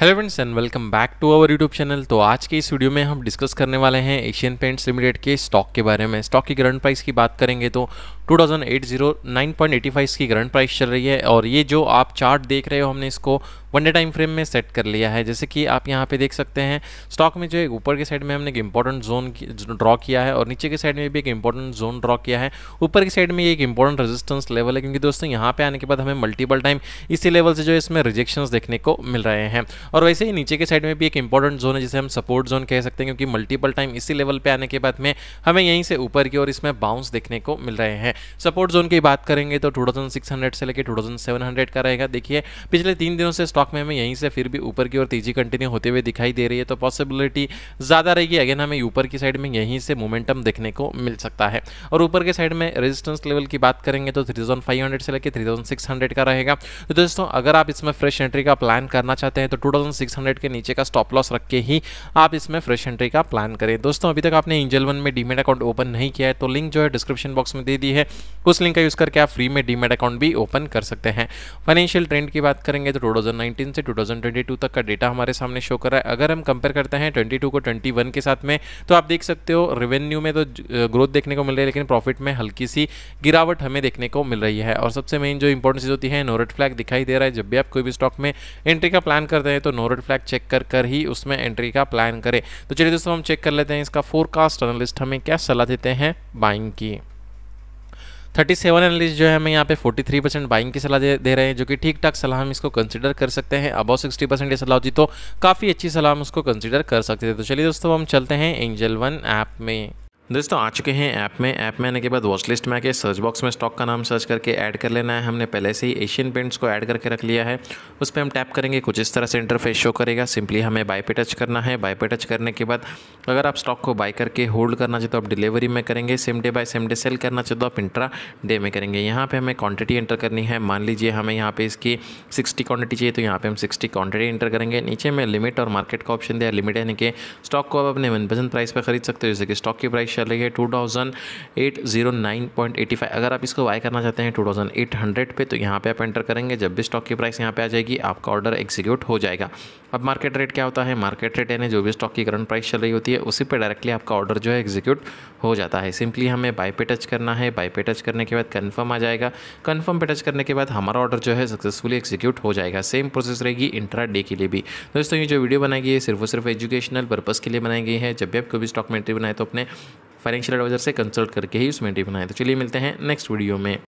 hello friends and welcome back to our YouTube channel तो आज के इस वीडियो में हम डिस्कस करने वाले हैं एशियन पेंट्स लिमिटेड के स्टॉक के बारे में स्टॉक की करंट प्राइस की बात करेंगे तो two thousand eight zero nine point eighty five current price चल रही है और ये जो आप चार्ट देख रहे हो हमने इसको वन डे टाइम फ्रेम में सेट कर लिया है जैसे कि आप यहाँ पे देख सकते हैं स्टॉक में जो है ऊपर के साइड में हमने एक इंपॉर्टेंट जोन ड्रॉ किया है और नीचे के साइड में भी एक इंपॉर्टेंट जोन ड्रॉ किया है ऊपर की साइड में एक इंपॉर्टेंट रेजिस्टेंस लेवल है क्योंकि दोस्तों यहाँ पे आने के बाद हमें मल्टीपल टाइम इसी लेवल से जो है इसमें रिजेक्शन देखने को मिल रहे हैं और वैसे ही नीचे के साइड में भी एक इंपॉर्टेंट जोन है जिसे हम सपोर्ट जोन कह सकते हैं क्योंकि मल्टीपल टाइम इसी लेवल पर आने के बाद में हमें यहीं से ऊपर की और इसमें बाउंस देखने को मिल रहे हैं सपोर्ट जोन की बात करेंगे तो 2600 से लेकर 2700 का रहेगा देखिए पिछले तीन दिनों से स्टॉक में हमें यहीं से फिर भी ऊपर की ओर तेजी कंटिन्यू होते हुए दिखाई दे रही है तो पॉसिबिलिटी ज़्यादा रहेगी अगेन हमें ऊपर की साइड में यहीं से मोमेंटम देखने को मिल सकता है और ऊपर के साइड में रेजिस्टेंस लेवल की बात करेंगे तो 3500 से लेकर 3600 का रहेगा तो दोस्तों अगर आप इसमें फ्रेश एंट्री का प्लान करना चाहते हैं तो हंड्रेड के नीचे का स्टॉप लॉस रख के ही आप इसमें फ्रेश एंट्री का प्लान करें दोस्तों अभी तक आपने इंजल वन में डीमेट अकाउंट ओपन नहीं किया है तो लिंक जो है डिस्क्रिप्शन बॉक्स में दे दी है उस लिंक का यूज़ करके आप फ्री में डीमेट अकाउंट भी ओपन कर सकते हैं फाइनेंशियल ट्रेंड की बात करेंगे तो 2019 से 2022 तक का डेटा हमारे सामने शो कर रहा है अगर हम कंपेयर करते हैं 22 को 21 के साथ में तो आप देख सकते हो रेवेन्यू में तो ग्रोथ देखने को मिल रही है लेकिन प्रॉफिट में हल्की सी गिरावट हमें देखने को मिल रही है और सबसे मेन जो इंपॉर्टेंट चीज़ होती है नोरेट फ्लैग दिखाई दे रहा है जब भी आप कोई भी स्टॉक में एंट्री का प्लान करते हैं तो नोरेट फ्लैग चेक कर कर ही उसमें एंट्री का प्लान करें तो चलिए दोस्तों हम चेक कर लेते हैं इसका फोरकास्ट एनालिस्ट हमें क्या सलाह देते हैं बाइंग की थर्टी सेवन एनालिस्ट जो है हमें यहाँ पे फोर्टी थ्री परसेंट बाइंग की सलाह दे, दे रहे हैं जो कि ठीक ठाक सलाह हम इसको कंसिडर कर सकते हैं अबाउ सिक्सटी परसेंट ये सलाह होती तो काफ़ी अच्छी सलाह हम उसको कंसिडर कर सकते थे तो चलिए दोस्तों हम चलते हैं एंजल वन ऐप में दोस्तों आ चुके हैं ऐप में ऐप में आने के बाद वॉच लिस्ट में आके सर्च बॉक्स में स्टॉक का नाम सर्च करके ऐड कर लेना है हमने पहले से ही एशियन पेंट्स को ऐड करके रख लिया है उस पर हम टैप करेंगे कुछ इस तरह से इंटरफेस शो करेगा सिंपली हमें बाय पे टच करना है बाय पे टच करने के बाद अगर आप स्टॉक को बाय करके होल्ड करना चाहते हो तो आप डिलीवरी में करेंगे same day buy same day sell करना चाहते हो तो आप इंट्रा डे में करेंगे यहाँ पर हमें क्वान्टिटी एंटर करनी है मान लीजिए हमें यहाँ पर इसकी सिक्सटी क्वान्टिटी चाहिए तो यहाँ पर हम सिक्सटी क्वान्टिटी एंटर करेंगे नीचे में लिमिट और मार्केट का ऑप्शन दिया लिमिट यानी कि स्टॉक को आप अपने मनपसंद प्राइस पर खरीद सकते हो जैसे कि स्टॉक की प्राइस चल रही है two thousand eight zero nine point eighty five अगर आप इसको बाय करना चाहते हैं टू थाउजेंड एट हंड्रेड पे तो यहाँ पे आप एंटर करेंगे जब भी स्टॉक की प्राइस यहाँ पे आ जाएगी आपका ऑर्डर एग्जीक्यूट हो जाएगा अब मार्केट रेट क्या होता है मार्केट रेट यानी जो भी स्टॉक की करंट प्राइस चल रही होती है उसी पर डायरेक्टली आपका ऑर्डर जो है एग्जीक्यूट हो जाता है सिंपली हमें बाय पे टच करना है बाय पे टच करने के बाद कन्फर्म आ जाएगा कन्फर्म पे टच करने के बाद हमारा ऑर्डर जो है सक्सेसफुली एग्जीक्यूट हो जाएगा सेम प्रोसेस रहेगी इंट्रा डे के लिए भी दोस्तों ये जो वीडियो बनाई गई है सिर्फ और सिर्फ एजुकेशनल पर्पज़ के लिए बनाई गई है जब भी आप कोई भी स्टॉक एंट्री बनाए तो अपने फाइनेंशियल एडवाइज़र से कंसल्ट करके ही उसमें डी बनाए तो चलिए मिलते हैं नेक्स्ट वीडियो में